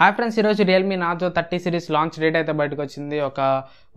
hi friends ఈరోజు Realme Narzo thirty series launch date అయితే బయటకు వచ్చింది ఒక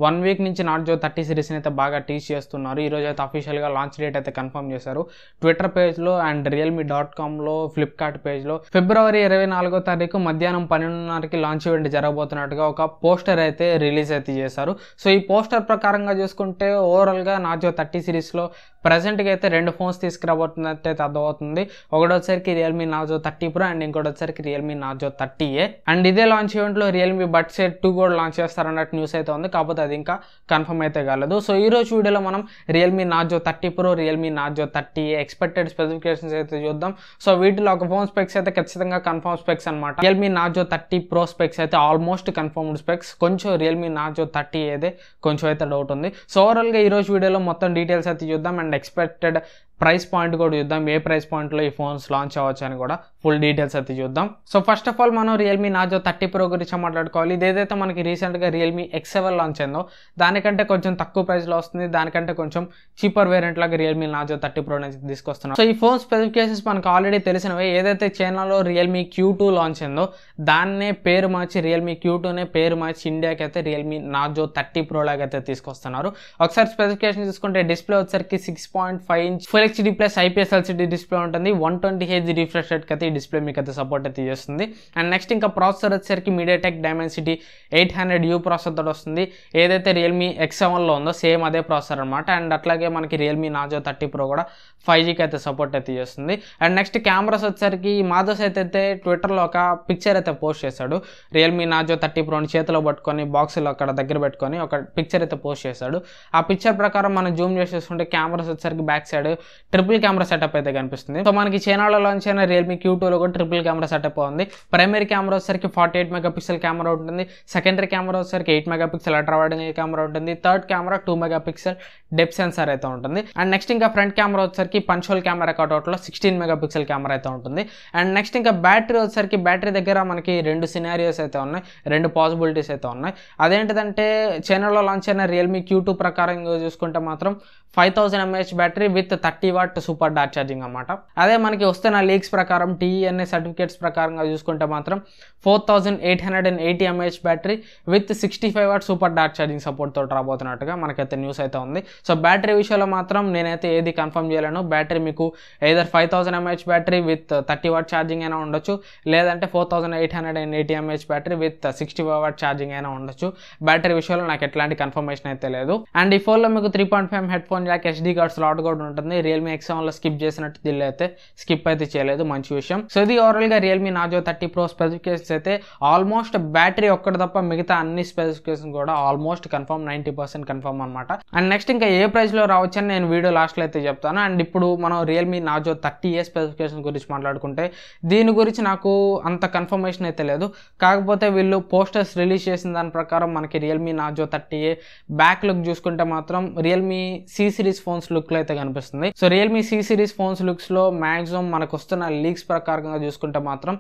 వన్ వీక్ నుంచి నార్జో థర్టీ సిరీస్ని అయితే బాగా టీచ్ చేస్తున్నారు ఈరోజు అయితే అఫీషియల్గా లాంచ్ డేట్ అయితే కన్ఫర్మ్ చేశారు ట్విట్టర్ పేజ్లో అండ్ రియల్మీ డాట్ కామ్లో ఫ్లిప్కార్ట్ పేజ్లో ఫిబ్రవరి ఇరవై నాలుగో తారీఖు మధ్యాహ్నం పన్నెండున్నరకి లాంచ్ ఈవెంట్ జరగబోతున్నట్టుగా ఒక పోస్టర్ అయితే రిలీజ్ అయితే చేశారు సో ఈ పోస్టర్ ప్రకారంగా చూసుకుంటే ఓవరాల్గా నార్జో థర్టీ సిరీస్లో ప్రజెంట్గా అయితే రెండు ఫోన్స్ తీసుకురాబోతున్నట్టు అయితే అర్థమవుతుంది ఒకటి వచ్చేసరికి Realme Narzo thirty pro and ఇంకోటి వచ్చేసరికి Realme Narzo thirty A and ఇదే లాంచ్ ఈవెంట్లో రియల్మీ బట్ సెట్ టూ కూడా లాంచ్ చేస్తారన్నట్టు న్యూస్ అయితే ఉంది కాకపోతే అది ఇంకా కన్ఫర్మ్ అయితే కాలేదు సో ఈరోజు వీడియోలో మనం Realme Narzo thirty pro Realme Narzo thirty expected specifications అయితే చూద్దాం సో వీటిలో ఒక ఫోన్ స్పెక్స్ అయితే ఖచ్చితంగా కన్ఫర్మ్ స్పెక్స్ అనమాట Realme Narzo thirty pro specs అయితే ఆల్మోస్ట్ కన్ఫర్మ్డ్ స్పెక్స్ కొంచెం రియల్మీ నాజో థర్టీ అయితే కొంచెం అయితే డౌట్ ఉంది సో ఓవరాల్గా ఈరోజు వీడియోలో మొత్తం డీటెయిల్స్ అయితే చూద్దాం అండ్ ఎక్స్పెక్టెడ్ ప్రైస్ పాయింట్ కూడా చూద్దాం ఏ ప్రైస్ పాయింట్లో ఈ ఫోన్స్ లాంచ్ అవ్వచ్చు అని కూడా ఫుల్ డీటెయిల్స్ అయితే చూద్దాం సో ఫస్ట్ ఆఫ్ ఆల్ మనం రియల్మీ నాజో థర్టీ ప్రో గురించి మాట్లాడుకోవాలి ఇదేదైతే మనకి రీసెంట్గా రియల్మీ ఎక్స్ సెవెన్ లాంచ్ అయిందో దానికంటే కొంచెం తక్కువ ప్రైస్లో వస్తుంది దానికంటే కొంచెం చీపర్ వేరియంట్ లాగా రియల్మీ నాజో థర్టీ ప్రో నుంచి తీసుకొస్తున్నాం సో ఈ ఫోన్ స్పెసిఫికేషన్స్ మనకు ఆల్రెడీ తెలిసినవి ఏదైతే చైనాలో రియల్మీ క్యూ టూ లాంచ్ అయిందో దాన్నే పేరు మార్చి రియల్మీ క్యూ టూనే పేరు మార్చి ఇండియాకి అయితే రియల్మీ నాజో థర్టీ ప్రో లాగా అయితే తీసుకొస్తున్నారు ఒకసారి స్పెసిఫికేషన్ చూసుకుంటే డిస్ప్లే వచ్చేసరికి six point five inch full FHD plus IPS LCD display ఉంటుంది వన్ ట్వంటీ హెచ్ రిఫ్రెష్ రేట్కి అయితే ఈ డిస్ప్లే మీకు అయితే సపోర్ట్ అయితే చేస్తుంది అండ్ నెక్స్ట్ ఇంకా ప్రాసెసర్ వచ్చేసరికి diamond Dimensity eight hundred U processor తోటి వస్తుంది ఏదైతే రియల్మీ ఎక్స్ సెవెన్లో ఉందో సేమ్ అదే ప్రాసెసర్ అనమాట అండ్ అట్లాగే మనకి రియల్మీ నాజో థర్టీ ప్రో కూడా ఫైవ్ జీకి అయితే సపోర్ట్ అయితే చేస్తుంది అండ్ నెక్స్ట్ కెమెరాస్ వచ్చేసరికి మాధోస్ అయితే ట్విట్టర్లో ఒక పిక్చర్ అయితే పోస్ట్ చేశాడు రియల్మీ నాజో థర్టీ ప్రోని చేతిలో పట్టుకొని బాక్స్లో అక్కడ దగ్గర పెట్టుకొని ఒక పిక్చర్ అయితే పోస్ట్ చేశాడు ఆ పిక్చర్ ప్రకారం మనం జూమ్ చేసేసుకుంటే కెమెరాస్ వచ్చేసరికి back side triple camera setup అయితే కనిపిస్తుంది సో మనకి చైనాలో లాంచ్ అయిన రియల్మీ క్యూ టూలో కూడా ట్రిపుల్ కెమెరా సెటప్ ఉంది ప్రైమరీ కెమెరా వచ్చరికి ఫార్టీ ఎయిట్ మెగాపిక్సెల్ కెమెరా ఉంటుంది సెకండరీ కెమెరా వచ్చరికి ఎయిట్ మెగాపిక్సెల్ అల్ట్రావైడ్ కెమెరా ఉంటుంది third camera two megapixel depth sensor అయితే ఉంటుంది అండ్ నెక్స్ట్ ఇంకా ఫ్రంట్ కెమెరా వచ్చేసరికి పంచోల్ కెమెరా కట్అవుట్లో సిక్స్టీన్ మెగాపిక్సెల్ కెమెరా అయితే ఉంటుంది అండ్ నెక్స్ట్ ఇంకా బ్యాటరీ వచ్చేసరికి బ్యాటరీ దగ్గర మనకి రెండు సినారియోస్ అయితే ఉన్నాయి రెండు పాసిబిలిటీస్ అయితే ఉన్నాయి అదేంటిదంటే చైనాలో లాంచ్ అయిన రియల్మీ క్యూ టూ ప్రకారం చూసుకుంటే మాత్రం five thousand mAh battery with thirty fifty watt super dart charging అనమాట అదే మనకి వస్తున్న లీక్స్ ప్రకారం టీఈఎన్ఏ సర్టిఫికేట్స్ ప్రకారంగా చూసుకుంటే మాత్రం four thousand eight hundred and eighty mAh battery with sixty five watt super డాట్ ఛార్జింగ్ తోటి రాబోతున్నట్టుగా మనకైతే న్యూస్ అయితే ఉంది సో బ్యాటరీ విషయంలో మాత్రం నేనైతే ఏది కన్ఫర్మ్ చేయలేను బ్యాటరీ మీకు either five thousand mAh battery with thirty watt charging అయినా ఉండొచ్చు లేదంటే four thousand eight hundred and eighty mAh battery with sixty five watt charging అయినా ఉండొచ్చు బ్యాటరీ విషయంలో నాకు ఎట్లాంటి కన్ఫర్మేషన్ అయితే లేదు అండ్ ఈ ఫోన్లో మీకు three point five headphone jack SD card slot కూడా ఉంటుంది రియల్ రియల్మీ లో స్కిప్ చేసినట్టు దీనిలో అయితే స్కిప్ అయితే చేయలేదు మంచి విషయం సో ఇది గా Realme Narzo thirty pro specifications అయితే ఆల్మోస్ట్ బ్యాటరీ ఒక్కటి తప్ప మిగతా అన్ని స్పెసిఫికేషన్ కూడా almost confirm ninety percent confirm అనమాట అండ్ నెక్స్ట్ ఇంకా ఏ లో రావచ్చని నేను వీడియో లాస్ట్లో అయితే చెప్తాను అండ్ ఇప్పుడు మనం Realme Narzo thirty A specification గురించి మాట్లాడుకుంటే దీని గురించి నాకు అంత కన్ఫర్మేషన్ అయితే లేదు కాకపోతే వీళ్ళు పోస్టర్స్ రిలీజ్ చేసిన దాని ప్రకారం మనకి Realme Narzo thirty A back look చూసుకుంటే మాత్రం Realme C series phones look లో అయితే కనిపిస్తుంది so Realme C series phones లుక్స్లో మ్యాక్సిమం మనకు వస్తున్న లీక్స్ ప్రకారంగా చూసుకుంటే మాత్రం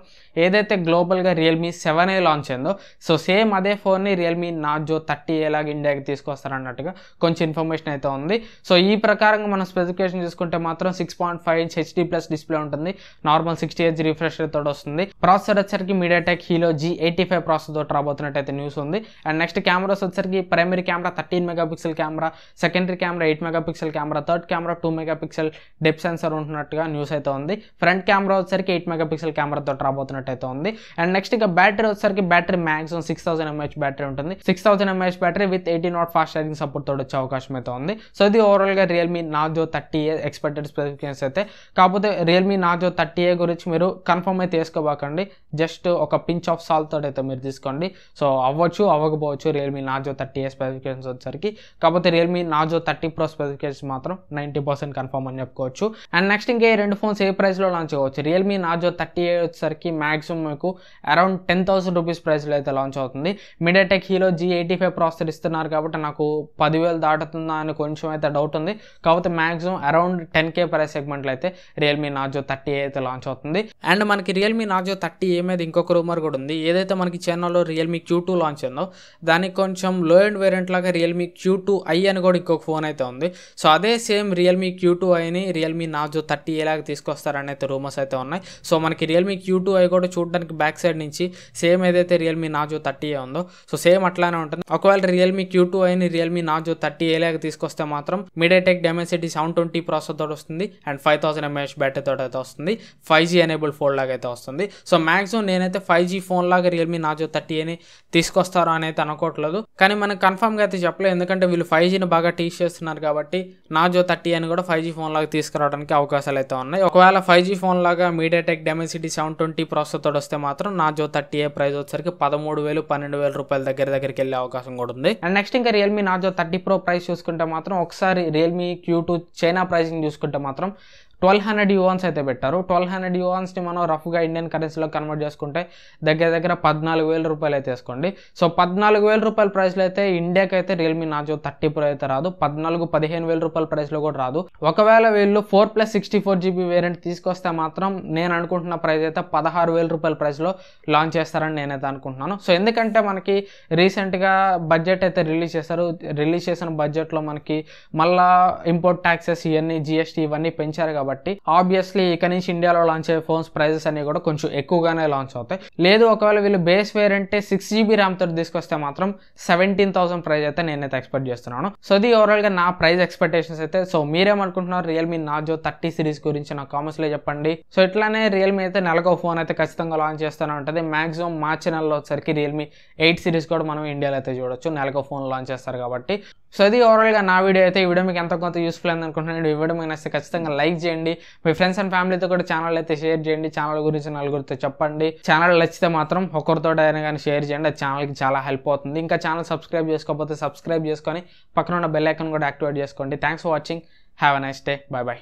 ఏదైతే గ్లోబల్గా రియల్మీ సెవెన్ ఏ లాంచ్ అయిందో సో సేమ్ అదే ఫోన్ని రియల్మీ నాజో థర్టీ ఏ లాగా ఇండియాకి తీసుకొస్తారన్నట్టుగా కొంచెం ఇన్ఫర్మేషన్ అయితే ఉంది సో ఈ ప్రకారంగా మనం స్పెసిఫికేషన్ చూసుకుంటే మాత్రం six point five inch HD plus display ఉంటుంది నార్మల్ సిక్స్టీ హెచ్ రిఫ్రెష్ రేట్ తోటి వస్తుంది ప్రాసెసర్ వచ్చరికి tech Helio G eighty five processor తోటి అయితే న్యూస్ ఉంది అండ్ నెక్స్ట్ కెమెరాస్ వచ్చరికి primary camera thirteen megapixel camera secondary camera eight megapixel camera third camera two megapixel megapixel depth sensor ఉంటున్నట్టుగా news అయితే ఉంది ఫ్రంట్ కెమెరా వచ్చేసరికి eight megapixel కెమెరాతో రాబోతున్నట్టు అయితే ఉంది అండ్ నెక్స్ట్ ఇక బ్యాటరీ వచ్చేసరికి battery maximum six thousand mAh battery ఉంటుంది six thousand mAh battery with eighteen watt fast charging support తోడు వచ్చే అవకాశం అయితే ఉంది సో ఇది ఓవరాల్గా Realme Narzo thirty A expected specifications అయితే కాకపోతే రియల్మీ నాజో థర్టీ ఏ గురించి మీరు కన్ఫర్మ్ అయితే వేసుకోబాకండి జస్ట్ ఒక పించ్ ఆఫ్ సాల్ తోటి అయితే మీరు తీసుకోండి సో అవ్వచ్చు అవ్వకపోవచ్చు Realme Narzo thirty A specifications వచ్చేసరికి కాకపోతే Realme Narzo thirty pro specifications మాత్రం నైంటీ పర్సెంట్ కన్ఫర్మ్ ప్లాట్ఫామ్ అని చెప్పుకోవచ్చు అండ్ నెక్స్ట్ ఇంకా ఈ రెండు ఫోన్స్ ఏ ప్రైస్లో లాంచ్ అవ్వచ్చు రియల్మీ నాజో థర్టీ ఎయిట్ వచ్చేసరికి మ్యాక్సిమం మీకు అరౌండ్ టెన్ థౌసండ్ రూపీస్ ప్రైస్లో అయితే లాంచ్ అవుతుంది tech Helio G eighty five processor ఇస్తున్నారు కాబట్టి నాకు పదివేలు దాటుతుందా అని కొంచెం అయితే డౌట్ ఉంది కాకపోతే maximum around ten K price సెగ్మెంట్లో అయితే రియల్మీ నాజో థర్టీ అయితే లాంచ్ అవుతుంది అండ్ మనకి రియల్మీ నాజో థర్టీ ఏ మీద ఇంకొక రూమర్ కూడా ఉంది ఏదైతే మనకి చైనాలో రియల్మీ క్యూ టూ లాంచ్ అయిందో దానికి కొంచెం లో అండ్ వేరియంట్ లాగా రియల్మీ క్యూ టూ ఐ అని కూడా ఇంకొక ఫోన్ అయితే ఉంది సో అదే సేమ్ రియల్మీ క్యూ టూ ఐని రియల్మీ నాజో థర్టీ ఏలాగా తీసుకొస్తారని అయితే రూమర్స్ అయితే ఉన్నాయి సో మనకి రియల్మీ క్యూ టూ ఐ కూడా చూడడానికి బ్యాక్ సైడ్ నుంచి సేమ్ ఏదైతే రియల్మీ నాజో థర్టీ ఉందో సో సేమ్ అట్లానే ఉంటుంది ఒకవేళ రియల్మీ క్యూ టూ ఐని రియల్మీ నాజో థర్టీ ఏలాగా తీసుకొస్తే మాత్రం MediaTek Dimensity seven twenty process తోటి వస్తుంది and five thousand mAh battery తోటి అయితే వస్తుంది ఫైవ్ జీ ఎనేబుల్ ఫోన్ లాగా అయితే వస్తుంది సో మాక్సిమం నేనైతే ఫైవ్ జీ ఫోన్ లాగా రియల్మీ నాజో థర్టీ అని తీసుకొస్తారో అనేది అనుకోవట్లేదు కానీ మనం గా అయితే చెప్పలేదు ఎందుకంటే వీళ్ళు ఫైవ్ జీని బాగా టీచ్ చేస్తున్నారు కాబట్టి నాజో థర్టీ అని కూడా ఫైవ్ జీ ఫోన్ లాగా తీసుకురావడానికి అవకాశాలు అయితే ఉన్నాయి ఒకవేళ ఫైవ్ జీ ఫోన్ లాగా MediaTek Dimensity seven twenty processor వస్తే మాత్రం నాజో థర్టీ ఏ ప్రైస్ వచ్చేసరికి పదమూడు వేలు పన్నెండు వేల రూపాయల దగ్గర దగ్గరికి వెళ్ళే అవకాశం కూడా ఉంది అండ్ నెక్స్ట్ ఇంకా Realme Narzo thirty pro price చూసుకుంటే మాత్రం ఒకసారి Realme Q two China pricing చూసుకుంటే మాత్రం ట్వెల్వ్ హండ్రెడ్ యువాన్స్ అయితే పెట్టారు ట్వెల్వ్ హండ్రెడ్ యువాన్స్ని మనం రఫ్గా ఇండియన్ కరెన్సీలో కన్వర్ట్ చేసుకుంటే దగ్గర దగ్గర పద్నాలుగు వేల రూపాయలు అయితే వేసుకోండి సో పద్నాలుగు వేల రూపాయల ప్రైస్లో అయితే ఇండియాకి అయితే రియల్మీ నాజో థర్టీ ప్రో అయితే రాదు పద్నాలుగు పదిహేను వేల రూపాయల ప్రైస్లో కూడా రాదు ఒకవేళ వీళ్ళు four plus sixty four GB variant తీసుకొస్తే మాత్రం నేను అనుకుంటున్న ప్రైస్ అయితే పదహారు వేల రూపాయల ప్రైస్లో లాంచ్ చేస్తారని నేనైతే అనుకుంటున్నాను సో ఎందుకంటే మనకి రీసెంట్గా బడ్జెట్ అయితే రిలీజ్ చేశారు రిలీజ్ చేసిన బడ్జెట్లో మనకి మళ్ళీ ఇంపోర్ట్ ట్యాక్సెస్ ఇవన్నీ జిఎస్టీ ఇవన్నీ పెంచారు కాబట్టి కాబట్టి ఆబ్వియస్లీ ఇక నుంచి ఇండియాలో లాంచ్ అయ్యే ఫోన్స్ ప్రైజెస్ అన్ని కూడా కొంచెం ఎక్కువగానే లాంచ్ అవుతాయి లేదు ఒకవేళ వీళ్ళు బేస్ అంటే సిక్స్ జీబీ ర్యామ్ తోటి తీసుకొస్తే మాత్రం సెవెంటీన్ థౌసండ్ ప్రైజ్ అయితే నేనైతే ఎక్స్పెక్ట్ చేస్తున్నాను సో ఇది గా నా ప్రైజ్ ఎక్స్పెక్టేషన్స్ అయితే సో మీరేమనుకుంటున్నారు రియల్మీ నాజో థర్టీ సిరీస్ గురించి నా లో చెప్పండి సో ఇట్లానే రియల్మీ అయితే నెలకు ఫోన్ అయితే ఖచ్చితంగా లాంచ్ చేస్తానే ఉంటుంది మాక్సిమం మార్చి నెలలో వచ్చేసరికి రియల్మీ ఎయిట్ సిరీస్ కూడా మనం ఇండియాలో అయితే చూడొచ్చు నెలకు ఫోన్ లాంచ్ చేస్తారు కాబట్టి సో అది ఓవరాల్గా నా వీడియో అయితే ఈ వీడియో మీకు ఎంత కొంత యూస్ఫుల్ అని అనుకుంటున్నాను ఈ వీడియో మీకు నచ్చితే ఖచ్చితంగా లైక్ చేయండి మీ ఫ్రెండ్స్ అండ్ ఫ్యామిలీతో కూడా ఛానల్ అయితే షేర్ చేయండి ఛానల్ గురించి నలుగురితో చెప్పండి ఛానల్ నచ్చితే మాత్రం ఒకరితో అయినా కానీ షేర్ చేయండి అది ఛానల్కి చాలా హెల్ప్ అవుతుంది ఇంకా ఛానల్ సబ్స్క్రైబ్ చేసుకోకపోతే సబ్స్క్రైబ్ చేసుకొని పక్కన ఉన్న బెల్ ఐకన్ కూడా యాక్టివేట్ చేసుకోండి thanks for watching have a nice day bye bye